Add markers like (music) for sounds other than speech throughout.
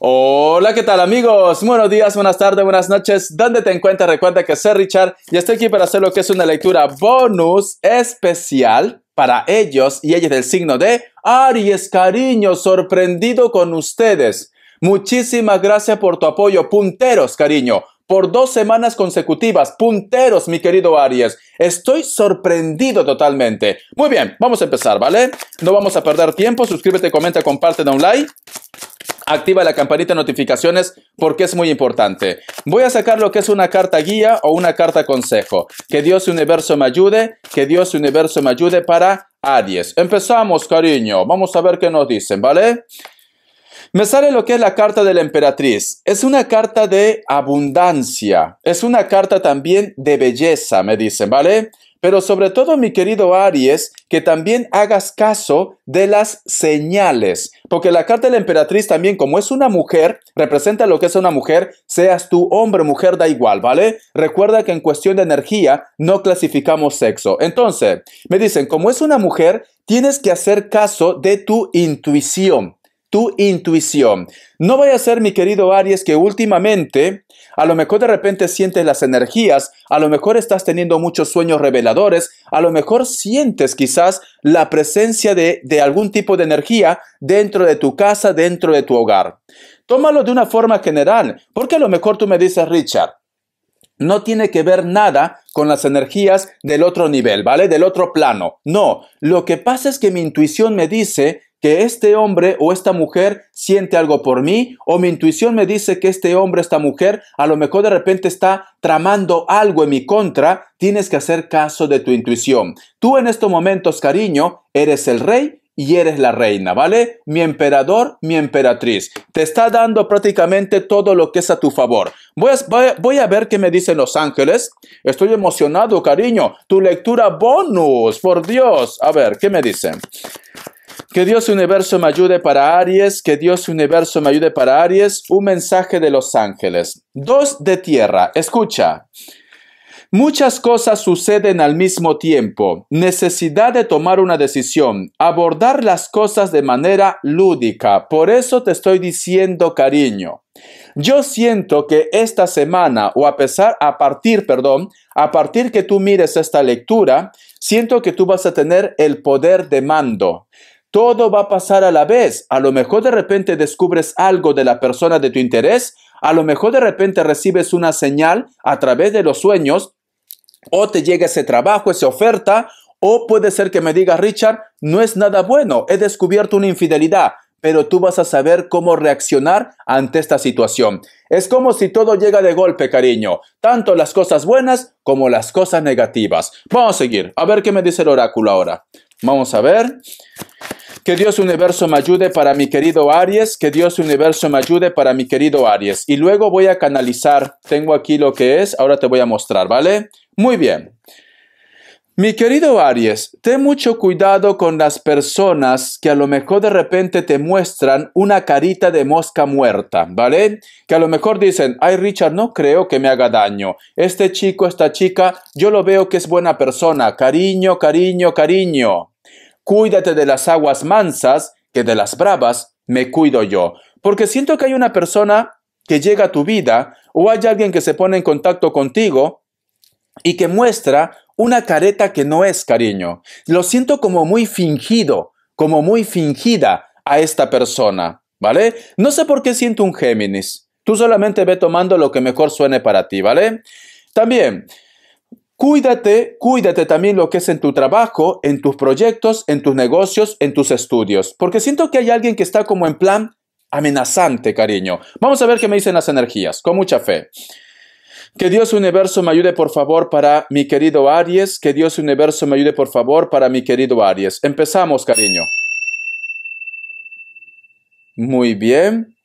Hola, ¿qué tal amigos? Buenos días, buenas tardes, buenas noches. ¿Dónde en encuentras? Recuerda que soy Richard y estoy aquí para hacer lo que es una lectura bonus especial para ellos y ellas del signo de Aries, cariño, sorprendido con ustedes. Muchísimas gracias por tu apoyo, punteros, cariño. Por dos semanas consecutivas, punteros, mi querido Aries. Estoy sorprendido totalmente. Muy bien, vamos a empezar, ¿vale? No vamos a perder tiempo. Suscríbete, comenta, comparte, da un like. Activa la campanita de notificaciones porque es muy importante. Voy a sacar lo que es una carta guía o una carta consejo. Que Dios universo me ayude, que Dios universo me ayude para Aries. Empezamos, cariño. Vamos a ver qué nos dicen, ¿vale? Me sale lo que es la carta de la emperatriz. Es una carta de abundancia. Es una carta también de belleza, me dicen, ¿vale? Pero sobre todo, mi querido Aries, que también hagas caso de las señales, porque la carta de la emperatriz también, como es una mujer, representa lo que es una mujer, seas tú hombre mujer, da igual, ¿vale? Recuerda que en cuestión de energía no clasificamos sexo. Entonces, me dicen, como es una mujer, tienes que hacer caso de tu intuición tu intuición. No vaya a ser, mi querido Aries, que últimamente, a lo mejor de repente sientes las energías, a lo mejor estás teniendo muchos sueños reveladores, a lo mejor sientes quizás la presencia de, de algún tipo de energía dentro de tu casa, dentro de tu hogar. Tómalo de una forma general, porque a lo mejor tú me dices, Richard, no tiene que ver nada con las energías del otro nivel, ¿vale? Del otro plano. No, lo que pasa es que mi intuición me dice que este hombre o esta mujer siente algo por mí o mi intuición me dice que este hombre, esta mujer, a lo mejor de repente está tramando algo en mi contra, tienes que hacer caso de tu intuición. Tú en estos momentos, cariño, eres el rey y eres la reina, ¿vale? Mi emperador, mi emperatriz. Te está dando prácticamente todo lo que es a tu favor. Voy voy a, ver qué me dicen los ángeles. Estoy emocionado, cariño. Tu lectura bonus, por Dios. A ver, ¿qué me dicen? Que Dios Universo me ayude para Aries, que Dios Universo me ayude para Aries, un mensaje de los ángeles. Dos de tierra, escucha. Muchas cosas suceden al mismo tiempo. Necesidad de tomar una decisión, abordar las cosas de manera lúdica. Por eso te estoy diciendo cariño. Yo siento que esta semana o a pesar a partir, perdón, a partir que tú mires esta lectura, siento que tú vas a tener el poder de mando. Todo va a pasar a la vez. A lo mejor de repente descubres algo de la persona de tu interés, a lo mejor de repente recibes una señal a través de los sueños, o te llega ese trabajo, esa oferta, o puede ser que me diga, Richard, no es nada bueno, he descubierto una infidelidad, pero tú vas a saber cómo reaccionar ante esta situación. Es como si todo llega de golpe, cariño, tanto las cosas buenas como las cosas negativas. Vamos a seguir, a ver qué me dice el oráculo ahora. Vamos a ver. Que Dios universo me ayude para mi querido Aries, que Dios universo me ayude para mi querido Aries. Y luego voy a canalizar, tengo aquí lo que es, ahora te voy a mostrar, ¿vale? Muy bien. Mi querido Aries, ten mucho cuidado con las personas que a lo mejor de repente te muestran una carita de mosca muerta, ¿vale? Que a lo mejor dicen, ay Richard, no creo que me haga daño. Este chico, esta chica, yo lo veo que es buena persona. Cariño, cariño, cariño. Cuídate de las aguas mansas, que de las bravas me cuido yo. Porque siento que hay una persona que llega a tu vida o hay alguien que se pone en contacto contigo y que muestra una careta que no es cariño. Lo siento como muy fingido, como muy fingida a esta persona, ¿vale? No sé por qué siento un Géminis. Tú solamente ve tomando lo que mejor suene para ti, ¿vale? También, Cuídate, cuídate también lo que es en tu trabajo, en tus proyectos, en tus negocios, en tus estudios, porque siento que hay alguien que está como en plan amenazante, cariño. Vamos a ver qué me dicen las energías, con mucha fe. Que Dios Universo me ayude por favor para mi querido Aries, que Dios Universo me ayude por favor para mi querido Aries. Empezamos, cariño. Muy bien.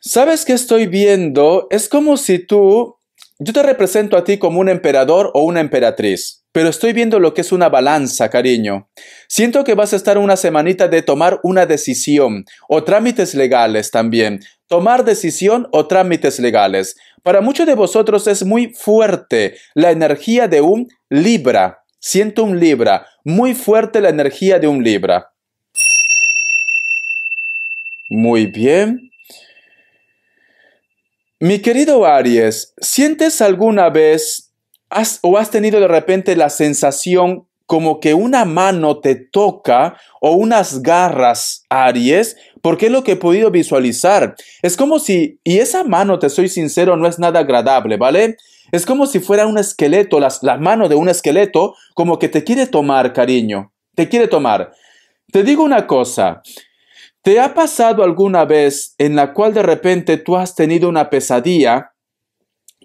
¿Sabes qué estoy viendo? Es como si tú yo te represento a ti como un emperador o una emperatriz, pero estoy viendo lo que es una balanza, cariño. Siento que vas a estar una semanita de tomar una decisión o trámites legales también. Tomar decisión o trámites legales. Para muchos de vosotros es muy fuerte la energía de un Libra. Siento un Libra, muy fuerte la energía de un Libra. Muy bien. Mi querido Aries, ¿sientes alguna vez has, o has tenido de repente la sensación como que una mano te toca o unas garras, Aries? Porque es lo que he podido visualizar. Es como si, y esa mano, te soy sincero, no es nada agradable, ¿vale? Es como si fuera un esqueleto, la mano de un esqueleto, como que te quiere tomar, cariño, te quiere tomar. Te digo una cosa, ¿Te ha pasado alguna vez en la cual de repente tú has tenido una pesadilla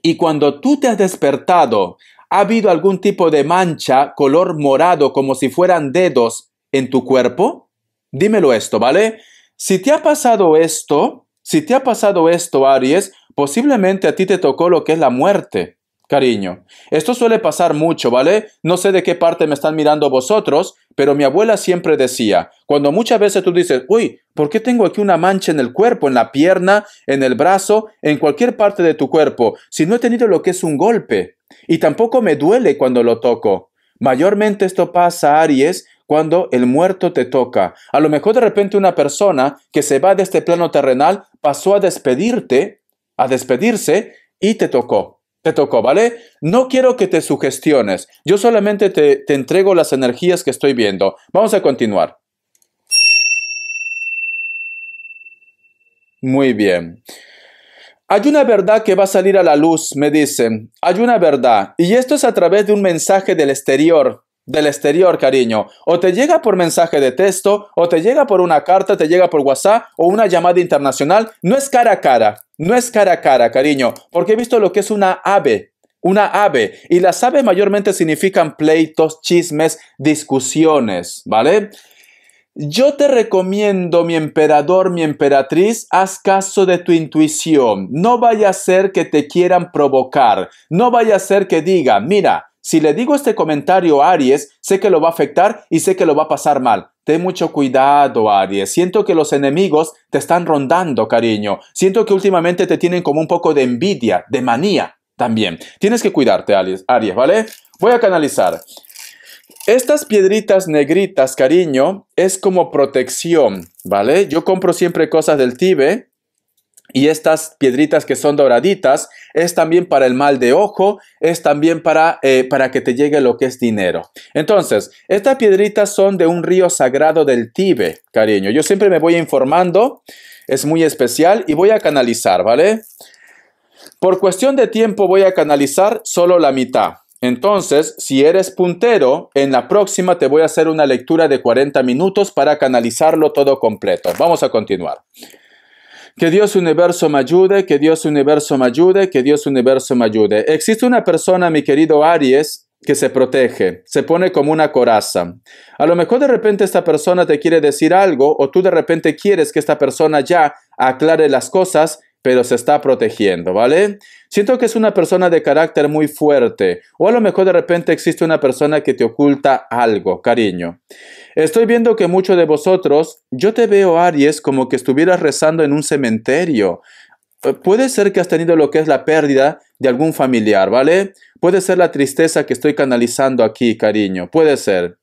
y cuando tú te has despertado ha habido algún tipo de mancha color morado como si fueran dedos en tu cuerpo? Dímelo esto, ¿vale? Si te ha pasado esto, si te ha pasado esto, Aries, posiblemente a ti te tocó lo que es la muerte. Cariño, esto suele pasar mucho, ¿vale? No sé de qué parte me están mirando vosotros, pero mi abuela siempre decía, cuando muchas veces tú dices, uy, ¿por qué tengo aquí una mancha en el cuerpo, en la pierna, en el brazo, en cualquier parte de tu cuerpo, si no he tenido lo que es un golpe? Y tampoco me duele cuando lo toco. Mayormente esto pasa, Aries, cuando el muerto te toca. A lo mejor de repente una persona que se va de este plano terrenal pasó a despedirte, a despedirse, y te tocó. Te tocó, ¿vale? No quiero que te sugestiones. Yo solamente te, te entrego las energías que estoy viendo. Vamos a continuar. Muy bien. Hay una verdad que va a salir a la luz, me dicen. Hay una verdad. Y esto es a través de un mensaje del exterior del exterior, cariño. O te llega por mensaje de texto, o te llega por una carta, te llega por WhatsApp o una llamada internacional. No es cara a cara, no es cara a cara, cariño, porque he visto lo que es una ave. Una ave. Y las aves mayormente significan pleitos, chismes, discusiones, ¿vale? Yo te recomiendo, mi emperador, mi emperatriz, haz caso de tu intuición. No vaya a ser que te quieran provocar. No vaya a ser que diga, mira, si le digo este comentario a Aries, sé que lo va a afectar y sé que lo va a pasar mal. Ten mucho cuidado, Aries. Siento que los enemigos te están rondando, cariño. Siento que últimamente te tienen como un poco de envidia, de manía también. Tienes que cuidarte, Aries, Aries ¿vale? Voy a canalizar. Estas piedritas negritas, cariño, es como protección, ¿vale? Yo compro siempre cosas del Tibe y estas piedritas que son doraditas es también para el mal de ojo, es también para, eh, para que te llegue lo que es dinero. Entonces, estas piedritas son de un río sagrado del Tibe, cariño. Yo siempre me voy informando, es muy especial y voy a canalizar, ¿vale? Por cuestión de tiempo voy a canalizar solo la mitad. Entonces, si eres puntero, en la próxima te voy a hacer una lectura de 40 minutos para canalizarlo todo completo. Vamos a continuar. Que Dios universo me ayude, que Dios universo me ayude, que Dios universo me ayude. Existe una persona, mi querido Aries, que se protege, se pone como una coraza. A lo mejor de repente esta persona te quiere decir algo o tú de repente quieres que esta persona ya aclare las cosas, pero se está protegiendo, ¿vale? Siento que es una persona de carácter muy fuerte o a lo mejor de repente existe una persona que te oculta algo, cariño. Estoy viendo que muchos de vosotros, yo te veo, Aries, como que estuvieras rezando en un cementerio. Eh, puede ser que has tenido lo que es la pérdida de algún familiar, ¿vale? Puede ser la tristeza que estoy canalizando aquí, cariño, puede ser.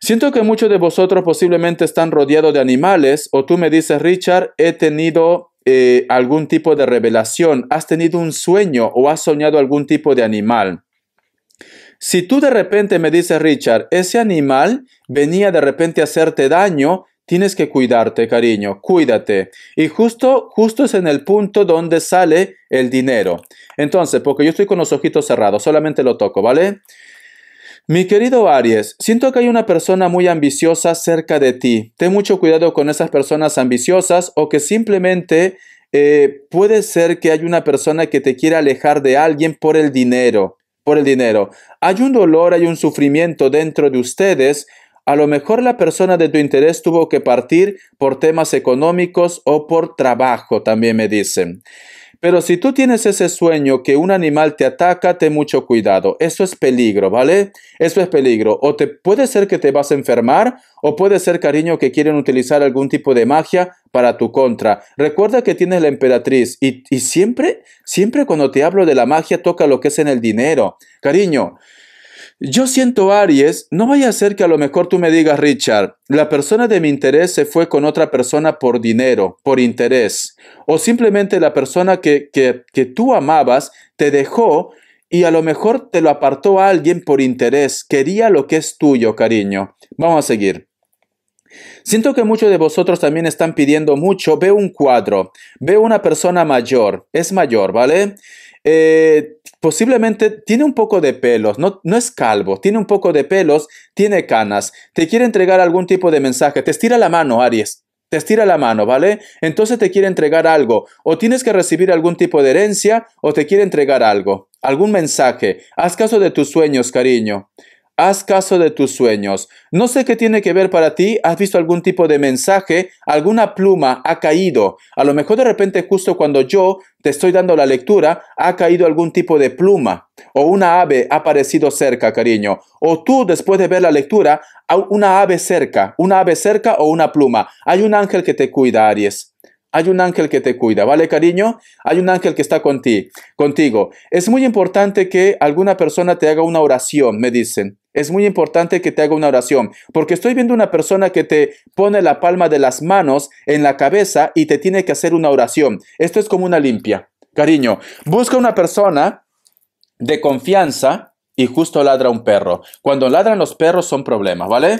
Siento que muchos de vosotros posiblemente están rodeados de animales, o tú me dices, Richard, he tenido eh, algún tipo de revelación, has tenido un sueño o has soñado algún tipo de animal. Si tú de repente me dices, Richard, ese animal venía de repente a hacerte daño, tienes que cuidarte, cariño, cuídate. Y justo, justo es en el punto donde sale el dinero. Entonces, porque yo estoy con los ojitos cerrados, solamente lo toco, ¿vale? Mi querido Aries, siento que hay una persona muy ambiciosa cerca de ti. Ten mucho cuidado con esas personas ambiciosas o que simplemente eh, puede ser que hay una persona que te quiera alejar de alguien por el dinero por el dinero. Hay un dolor, hay un sufrimiento dentro de ustedes. A lo mejor la persona de tu interés tuvo que partir por temas económicos o por trabajo, también me dicen. Pero si tú tienes ese sueño que un animal te ataca, ten mucho cuidado. Eso es peligro, ¿vale? Eso es peligro. O te puede ser que te vas a enfermar, o puede ser, cariño, que quieren utilizar algún tipo de magia para tu contra. Recuerda que tienes la emperatriz y, y siempre, siempre cuando te hablo de la magia, toca lo que es en el dinero. Cariño, yo siento, Aries, no vaya a ser que a lo mejor tú me digas, Richard, la persona de mi interés se fue con otra persona por dinero, por interés, o simplemente la persona que, que, que tú amabas te dejó y a lo mejor te lo apartó a alguien por interés, quería lo que es tuyo, cariño. Vamos a seguir. Siento que muchos de vosotros también están pidiendo mucho. Veo un cuadro, veo una persona mayor, es mayor, ¿vale? Eh, posiblemente tiene un poco de pelos, no, no es calvo, tiene un poco de pelos, tiene canas, te quiere entregar algún tipo de mensaje, te estira la mano, Aries, te estira la mano, ¿vale? Entonces te quiere entregar algo, o tienes que recibir algún tipo de herencia, o te quiere entregar algo, algún mensaje, haz caso de tus sueños, cariño. Haz caso de tus sueños. No sé qué tiene que ver para ti. ¿Has visto algún tipo de mensaje? ¿Alguna pluma ha caído? A lo mejor de repente justo cuando yo te estoy dando la lectura, ha caído algún tipo de pluma o una ave ha aparecido cerca, cariño. O tú después de ver la lectura, una ave cerca, una ave cerca o una pluma. Hay un ángel que te cuida, Aries. Hay un ángel que te cuida, ¿vale, cariño? Hay un ángel que está contigo. Es muy importante que alguna persona te haga una oración, me dicen. Es muy importante que te haga una oración, porque estoy viendo una persona que te pone la palma de las manos en la cabeza y te tiene que hacer una oración. Esto es como una limpia. Cariño, busca una persona de confianza y justo ladra un perro. Cuando ladran los perros son problemas, ¿vale?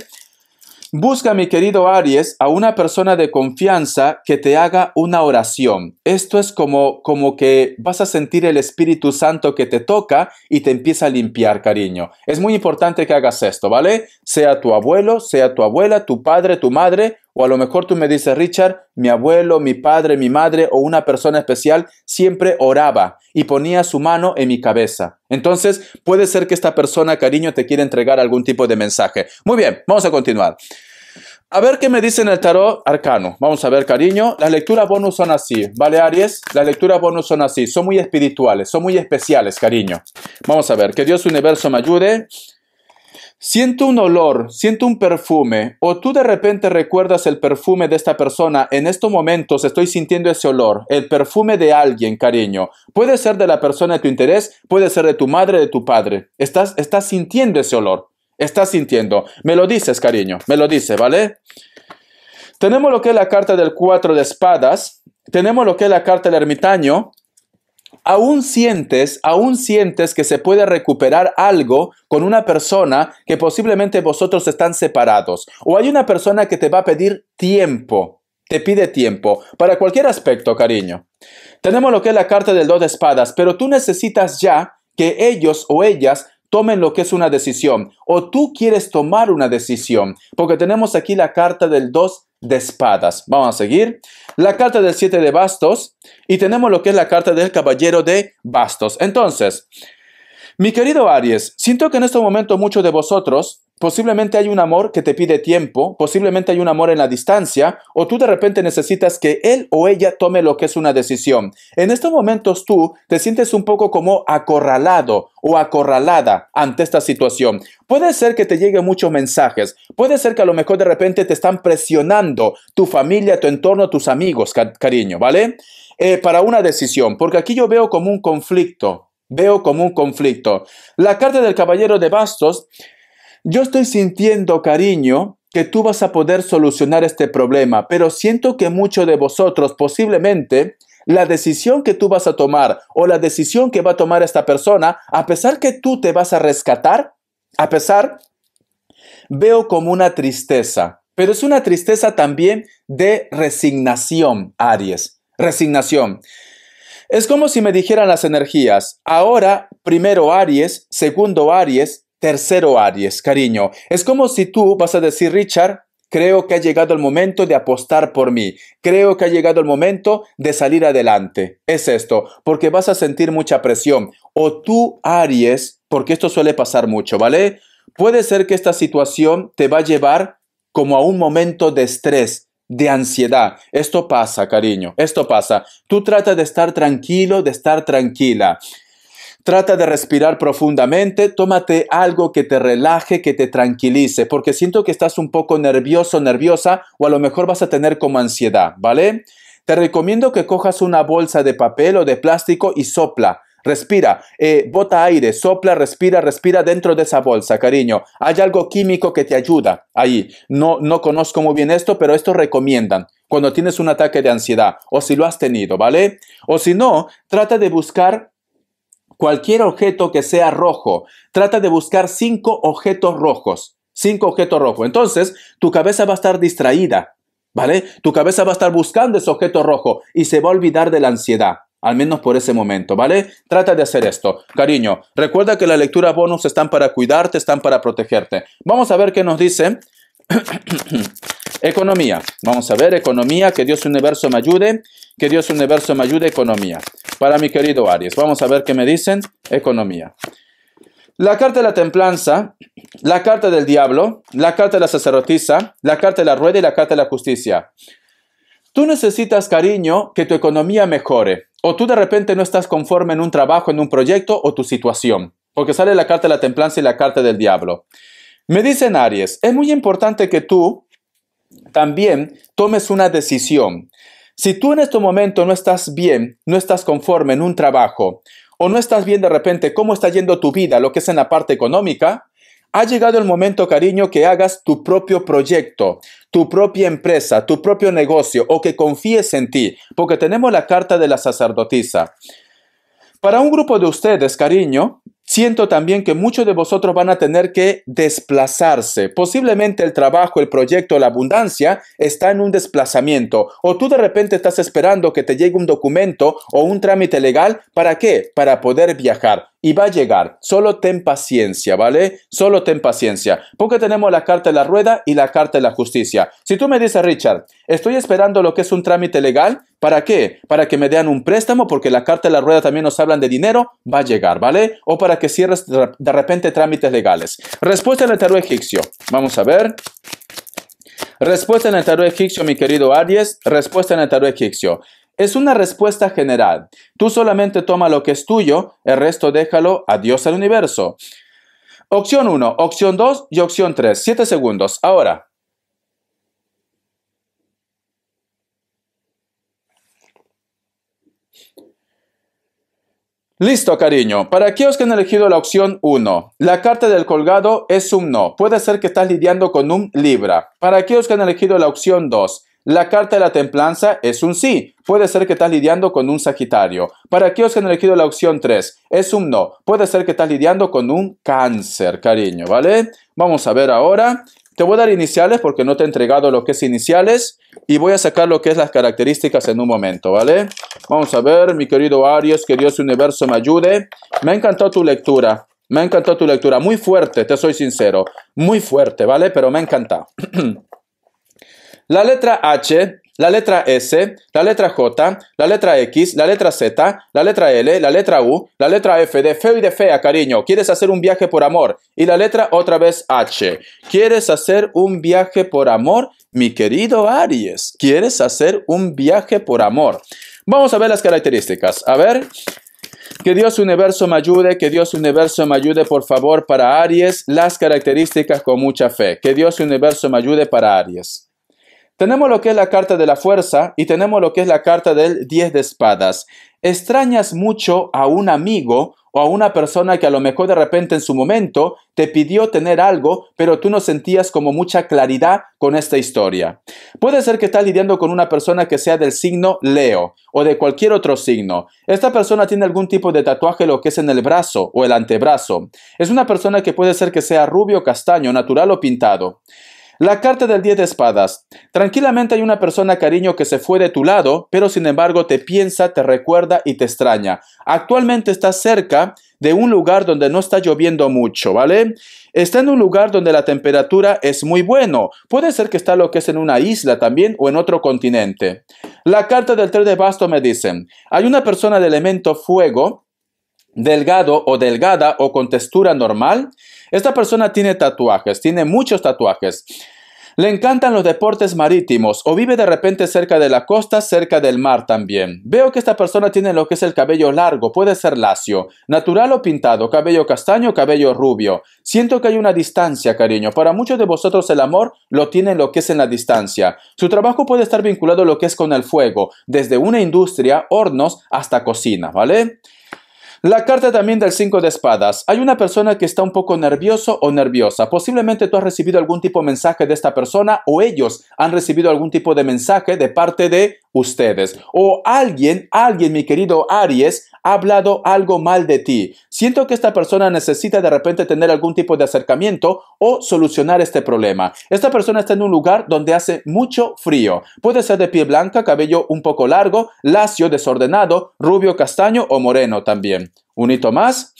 Busca, mi querido Aries, a una persona de confianza que te haga una oración. Esto es como, como que vas a sentir el Espíritu Santo que te toca y te empieza a limpiar, cariño. Es muy importante que hagas esto, ¿vale? Sea tu abuelo, sea tu abuela, tu padre, tu madre, o a lo mejor tú me dices, Richard, mi abuelo, mi padre, mi madre o una persona especial siempre oraba y ponía su mano en mi cabeza. Entonces, puede ser que esta persona, cariño, te quiera entregar algún tipo de mensaje. Muy bien, vamos a continuar. A ver qué me dice en el tarot arcano. Vamos a ver, cariño. Las lecturas bonus son así, ¿vale, Aries? Las lecturas bonus son así. Son muy espirituales, son muy especiales, cariño. Vamos a ver, que Dios universo me ayude. Siento un olor, siento un perfume, o tú de repente recuerdas el perfume de esta persona. En estos momentos estoy sintiendo ese olor, el perfume de alguien, cariño. Puede ser de la persona de tu interés, puede ser de tu madre, de tu padre. Estás, estás sintiendo ese olor estás sintiendo. Me lo dices, cariño, me lo dices, ¿vale? Tenemos lo que es la carta del cuatro de espadas, tenemos lo que es la carta del ermitaño. Aún sientes, aún sientes que se puede recuperar algo con una persona que posiblemente vosotros están separados. O hay una persona que te va a pedir tiempo, te pide tiempo, para cualquier aspecto, cariño. Tenemos lo que es la carta del dos de espadas, pero tú necesitas ya que ellos o ellas tomen lo que es una decisión o tú quieres tomar una decisión, porque tenemos aquí la carta del 2 de espadas. Vamos a seguir. La carta del 7 de bastos y tenemos lo que es la carta del caballero de bastos. Entonces, mi querido Aries, siento que en este momento muchos de vosotros Posiblemente hay un amor que te pide tiempo, posiblemente hay un amor en la distancia, o tú de repente necesitas que él o ella tome lo que es una decisión. En estos momentos tú te sientes un poco como acorralado o acorralada ante esta situación. Puede ser que te lleguen muchos mensajes, puede ser que a lo mejor de repente te están presionando tu familia, tu entorno, tus amigos, cariño, ¿vale? Eh, para una decisión, porque aquí yo veo como un conflicto, Veo como un conflicto. La carta del caballero de bastos yo estoy sintiendo cariño que tú vas a poder solucionar este problema, pero siento que muchos de vosotros posiblemente la decisión que tú vas a tomar o la decisión que va a tomar esta persona, a pesar que tú te vas a rescatar, a pesar, veo como una tristeza, pero es una tristeza también de resignación, Aries, resignación. Es como si me dijeran las energías, ahora primero Aries, segundo Aries, Tercero, Aries, cariño, es como si tú vas a decir, Richard, creo que ha llegado el momento de apostar por mí, creo que ha llegado el momento de salir adelante. Es esto, porque vas a sentir mucha presión. O tú, Aries, porque esto suele pasar mucho, ¿vale? Puede ser que esta situación te va a llevar como a un momento de estrés, de ansiedad. Esto pasa, cariño, esto pasa. Tú trata de estar tranquilo, de estar tranquila. Trata de respirar profundamente, tómate algo que te relaje, que te tranquilice, porque siento que estás un poco nervioso, nerviosa, o a lo mejor vas a tener como ansiedad, ¿vale? Te recomiendo que cojas una bolsa de papel o de plástico y sopla. Respira, eh, bota aire, sopla, respira, respira dentro de esa bolsa, cariño. Hay algo químico que te ayuda ahí. No, no conozco muy bien esto, pero esto recomiendan cuando tienes un ataque de ansiedad o si lo has tenido, ¿vale? O si no, trata de buscar cualquier objeto que sea rojo. Trata de buscar cinco objetos rojos. Cinco objetos rojos. Entonces, tu cabeza va a estar distraída, ¿vale? Tu cabeza va a estar buscando ese objeto rojo y se va a olvidar de la ansiedad. Al menos por ese momento, ¿vale? Trata de hacer esto. Cariño, recuerda que las lecturas bonus están para cuidarte, están para protegerte. Vamos a ver qué nos dice. (coughs) economía. Vamos a ver, economía, que Dios universo me ayude, que Dios universo me ayude, economía para mi querido Aries. Vamos a ver qué me dicen. Economía. La carta de la templanza, la carta del diablo, la carta de la sacerdotisa, la carta de la rueda y la carta de la justicia. Tú necesitas cariño que tu economía mejore. O tú de repente no estás conforme en un trabajo, en un proyecto o tu situación. Porque sale la carta de la templanza y la carta del diablo. Me dicen Aries, es muy importante que tú también tomes una decisión. Si tú en este momento no estás bien, no estás conforme en un trabajo, o no estás bien de repente cómo está yendo tu vida, lo que es en la parte económica, ha llegado el momento, cariño, que hagas tu propio proyecto, tu propia empresa, tu propio negocio, o que confíes en ti, porque tenemos la carta de la sacerdotisa. Para un grupo de ustedes, cariño, Siento también que muchos de vosotros van a tener que desplazarse. Posiblemente el trabajo, el proyecto, la abundancia está en un desplazamiento. O tú de repente estás esperando que te llegue un documento o un trámite legal. ¿Para qué? Para poder viajar y va a llegar. Solo ten paciencia, ¿vale? Solo ten paciencia. Porque tenemos la carta de la rueda y la carta de la justicia. Si tú me dices, Richard, estoy esperando lo que es un trámite legal, ¿Para qué? Para que me den un préstamo, porque la carta de la rueda también nos hablan de dinero, va a llegar, ¿vale? O para que cierres de repente trámites legales. Respuesta en el tarot egipcio. Vamos a ver. Respuesta en el tarot egipcio, mi querido Aries. Respuesta en el tarot egipcio. Es una respuesta general. Tú solamente toma lo que es tuyo, el resto déjalo a Dios al universo. Opción 1, opción 2 y opción 3. 7 segundos. Ahora. Listo, cariño. Para aquellos que han elegido la opción 1, la carta del colgado es un no. Puede ser que estás lidiando con un Libra. Para aquellos que han elegido la opción 2, la carta de la templanza es un sí. Puede ser que estás lidiando con un Sagitario. Para aquellos os han elegido la opción 3, es un no. Puede ser que estás lidiando con un cáncer, cariño, ¿vale? Vamos a ver ahora. Te voy a dar iniciales porque no te he entregado lo que es iniciales y voy a sacar lo que es las características en un momento, ¿vale? Vamos a ver, mi querido Aries, que Dios universo me ayude. Me encantó tu lectura. Me encantó tu lectura, muy fuerte, te soy sincero, muy fuerte, ¿vale? Pero me ha (clears throat) La letra H, la letra S, la letra J, la letra X, la letra Z, la letra L, la letra U, la letra F de feo y de fea, cariño. Quieres hacer un viaje por amor. Y la letra otra vez H. ¿Quieres hacer un viaje por amor? Mi querido Aries, ¿quieres hacer un viaje por amor? Vamos a ver las características. A ver, que Dios universo me ayude, que Dios universo me ayude por favor para Aries, las características con mucha fe. Que Dios universo me ayude para Aries. Tenemos lo que es la carta de la fuerza y tenemos lo que es la carta del 10 de espadas. Extrañas mucho a un amigo o a una persona que a lo mejor de repente en su momento te pidió tener algo, pero tú no sentías como mucha claridad con esta historia. Puede ser que estás lidiando con una persona que sea del signo Leo o de cualquier otro signo. Esta persona tiene algún tipo de tatuaje, lo que es en el brazo o el antebrazo. Es una persona que puede ser que sea rubio, castaño, natural o pintado. La carta del 10 de espadas. Tranquilamente hay una persona cariño que se fue de tu lado, pero sin embargo te piensa, te recuerda y te extraña. Actualmente estás cerca de un lugar donde no está lloviendo mucho, ¿vale? Está en un lugar donde la temperatura es muy bueno. Puede ser que está lo que es en una isla también o en otro continente. La carta del 3 de basto me dicen, hay una persona de elemento fuego delgado o delgada o con textura normal esta persona tiene tatuajes, tiene muchos tatuajes. Le encantan los deportes marítimos o vive de repente cerca de la costa, cerca del mar también. Veo que esta persona tiene lo que es el cabello largo, puede ser lacio, natural o pintado, cabello castaño, cabello rubio. Siento que hay una distancia, cariño. Para muchos de vosotros el amor lo tiene lo que es en la distancia. Su trabajo puede estar vinculado a lo que es con el fuego, desde una industria, hornos, hasta cocina, ¿vale? La carta también del 5 de espadas. Hay una persona que está un poco nervioso o nerviosa. Posiblemente tú has recibido algún tipo de mensaje de esta persona o ellos han recibido algún tipo de mensaje de parte de ustedes. O alguien, alguien, mi querido Aries, ha hablado algo mal de ti. Siento que esta persona necesita de repente tener algún tipo de acercamiento o solucionar este problema. Esta persona está en un lugar donde hace mucho frío. Puede ser de piel blanca, cabello un poco largo, lacio, desordenado, rubio, castaño o moreno también. Un hito más.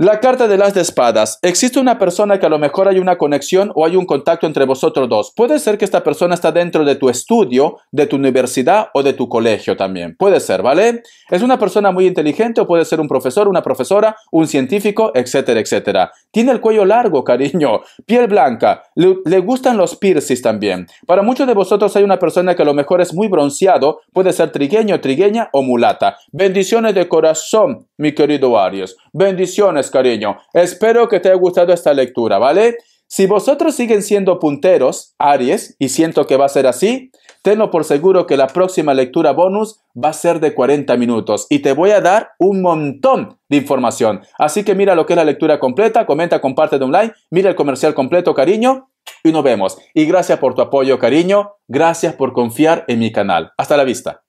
La carta de las de espadas. Existe una persona que a lo mejor hay una conexión o hay un contacto entre vosotros dos. Puede ser que esta persona está dentro de tu estudio, de tu universidad o de tu colegio también. Puede ser, ¿vale? Es una persona muy inteligente o puede ser un profesor, una profesora, un científico, etcétera, etcétera. Tiene el cuello largo, cariño, piel blanca, le, le gustan los piercings también. Para muchos de vosotros hay una persona que a lo mejor es muy bronceado, puede ser trigueño, trigueña o mulata. Bendiciones de corazón, mi querido Aries. Bendiciones, cariño. Espero que te haya gustado esta lectura, ¿vale? Si vosotros siguen siendo punteros, Aries, y siento que va a ser así, tenlo por seguro que la próxima lectura bonus va a ser de 40 minutos y te voy a dar un montón de información. Así que mira lo que es la lectura completa, comenta, comparte de un like, mira el comercial completo, cariño, y nos vemos. Y gracias por tu apoyo, cariño, gracias por confiar en mi canal. Hasta la vista.